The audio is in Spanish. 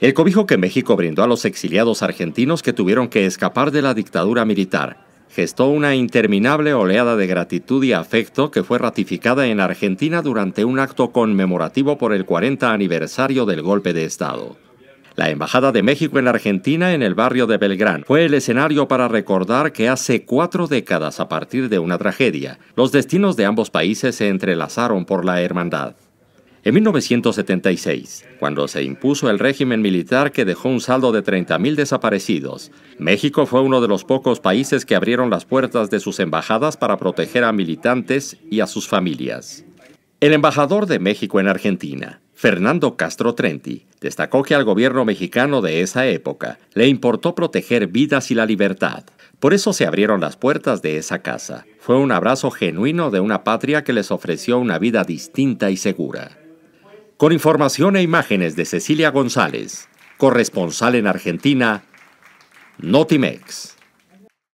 el cobijo que México brindó a los exiliados argentinos que tuvieron que escapar de la dictadura militar gestó una interminable oleada de gratitud y afecto que fue ratificada en Argentina durante un acto conmemorativo por el 40 aniversario del golpe de Estado. La Embajada de México en Argentina en el barrio de Belgrano, fue el escenario para recordar que hace cuatro décadas a partir de una tragedia, los destinos de ambos países se entrelazaron por la hermandad. En 1976, cuando se impuso el régimen militar que dejó un saldo de 30.000 desaparecidos, México fue uno de los pocos países que abrieron las puertas de sus embajadas para proteger a militantes y a sus familias. El embajador de México en Argentina, Fernando Castro Trenti, destacó que al gobierno mexicano de esa época le importó proteger vidas y la libertad. Por eso se abrieron las puertas de esa casa. Fue un abrazo genuino de una patria que les ofreció una vida distinta y segura. Con información e imágenes de Cecilia González, corresponsal en Argentina, Notimex.